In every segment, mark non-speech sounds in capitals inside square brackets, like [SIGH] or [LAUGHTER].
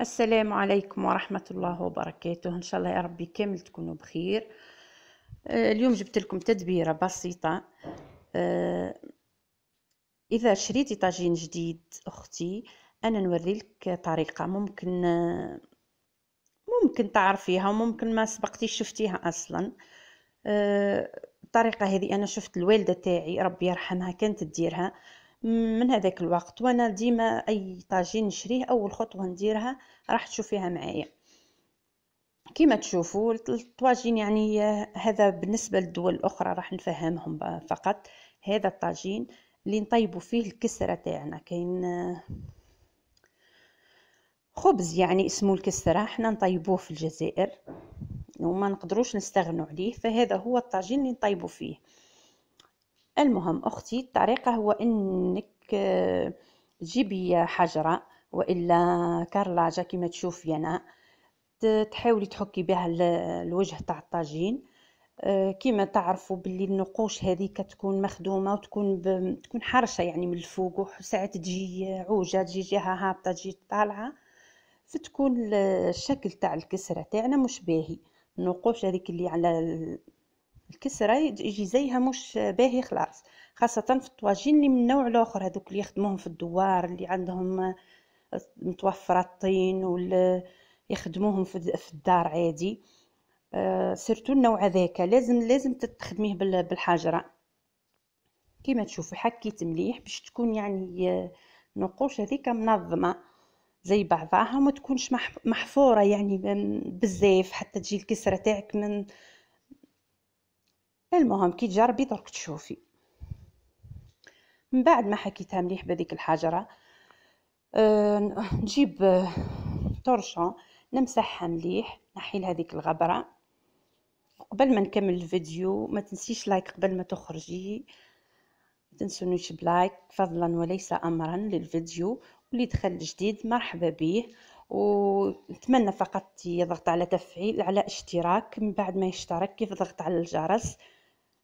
السلام عليكم ورحمة الله وبركاته إن شاء الله يا ربي كامل تكونوا بخير آه، اليوم جبت لكم تدبيرة بسيطة آه، إذا شريتي طاجين جديد أختي أنا نوريلك طريقة ممكن آه، ممكن تعرفيها وممكن ما سبقتيش شفتيها أصلا الطريقة هذه أنا شفت الوالدة تاعي ربي يرحمها كانت تديرها من هذاك الوقت وانا ديما اي طاجين نشريه اول خطوه نديرها راح تشوفيها معايا كما تشوفوا الطواجين يعني هذا بالنسبه للدول الاخرى راح نفهمهم فقط هذا الطاجين اللي نطيبوا فيه الكسره تاعنا كاين خبز يعني اسمه الكسره حنا نطيبوه في الجزائر وما نقدروش نستغنوا عليه فهذا هو الطاجين اللي نطيبوا فيه المهم اختي الطريقه هو انك آه، تجيبي حجره والا كرلاجه كما تشوفي انا تحاولي تحكي بها الوجه تاع الطاجين آه، كما تعرفوا باللي النقوش هذه كتكون مخدومه وتكون ب... تكون حرشه يعني من الفوق وساعات تجي عوجه تجي جهه هابطه تجي طالعه فتكون الشكل تاع الكسره تاعنا مش باهي النقوش هذيك اللي على الكسره يجي زيها مش باهي خلاص خاصه في الطواجين اللي من النوع الاخر هذوك اللي يخدموهم في الدوار اللي عندهم متوفره الطين وال يخدموهم في الدار عادي آه، سيرتو النوع هذاك لازم لازم تخدميه بالحجره كما تشوفوا حكيت مليح باش تكون يعني آه، نقوش هذيك منظمه زي بعضها وما تكونش محفوره يعني بزاف حتى تجي الكسره تاعك من المهم كي تجربي درك تشوفي من بعد ما حكيتها مليح بهذيك الحجره أه نجيب أه طرشة نمسحها مليح نحيل هذيك الغبره قبل ما نكمل الفيديو ما تنسيش لايك قبل ما تخرجي ما تنسونيش بلايك فضلا وليس امرا للفيديو واللي دخل جديد مرحبا به ونتمنى فقط يضغط على تفعيل على اشتراك من بعد ما يشترك كيف ضغط على الجرس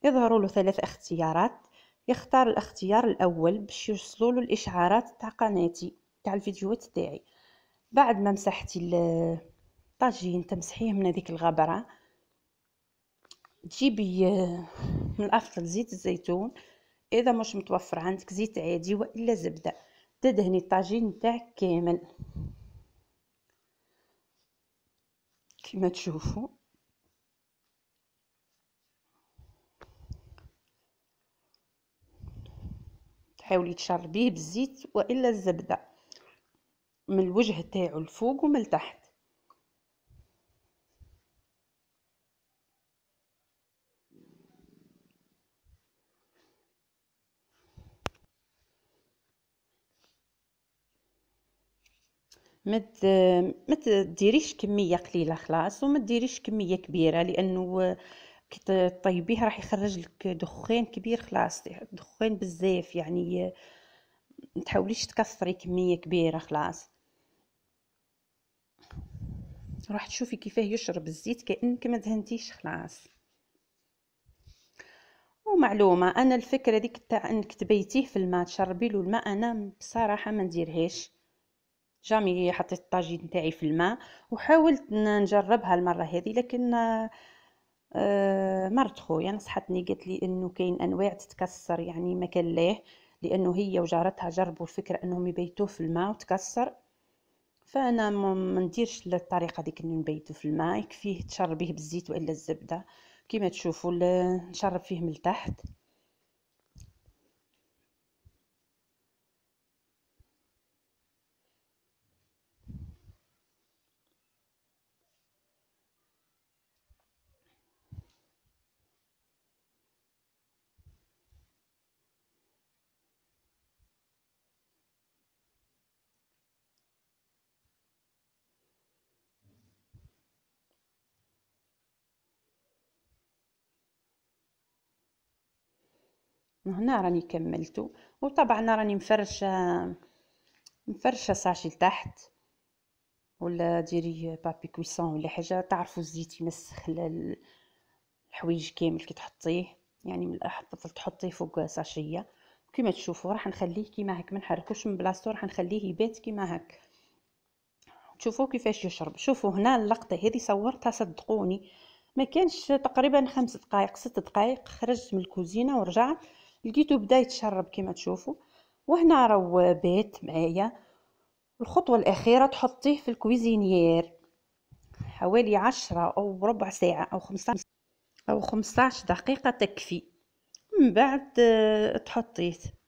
يظهر له ثلاث اختيارات يختار الاختيار الاول باش يوصلوا له الاشعارات تاع قناتي تاع الفيديوهات تاعي بعد ما مسحتي الطاجين [HESITATION] تمسحيه من هذيك الغبره تجيبي [HESITATION] من الافضل زيت الزيتون اذا مش متوفر عندك زيت عادي والا زبده تدهني الطاجين تاعك كامل كما تشوفوا حاولي تشربيه بالزيت والا الزبده من الوجه تاعو الفوق ومن التحت ما ما تديريش كميه قليله خلاص وما تديريش كميه كبيره لانه كي طيبيه راح يخرج لك دخان كبير خلاص دخان بزاف يعني متحاوليش تكثري كميه كبيره خلاص راح تشوفي كيفاه يشرب الزيت كانك ما دهنتيش خلاص ومعلومه انا الفكره ديك تاع انك تبيتيه في الماء تشربي له الماء انا بصراحه ما نديرهاش جامي حطيت الطاجين تاعي في الماء وحاولت نجربها المره هذه لكن آه، مرت خويا نصحتني قالت لي انه كاين انواع تتكسر يعني ما كان ليه لانه هي وجارتها جربوا الفكره انهم يبيتوه في الماء وتكسر فانا ما نديرش الطريقه ديك اللي نبيتو في الماء يكفيه تشربيه بالزيت والا الزبده كما تشوفوا نشرب فيه من تحت وهنا راني كملته وطبعا راني مفرشه مفرشه ساشي لتحت ولا ديري بابي كويسون ولا حاجه تعرفوا الزيت يمسخ الحويج كامل كي تحطيه يعني من الاحط تحطيه فوق ساشيه كيما تشوفوا راح نخليه كيما هك ما نحركوش من بلاصتو راح نخليه يبات كيما هك شوفوا كيفاش يشرب شوفوا هنا اللقطه هذه صورتها صدقوني ما كانش تقريبا خمس دقائق ست دقائق خرجت من الكوزينه ورجعت لقيتو بدا يتشرب كما تشوفوا وهنا راهو بيت معايا الخطوه الاخيره تحطيه في الكويزينيير حوالي عشرة او ربع ساعه او 15 او 15 دقيقه تكفي من بعد آه، تحطيه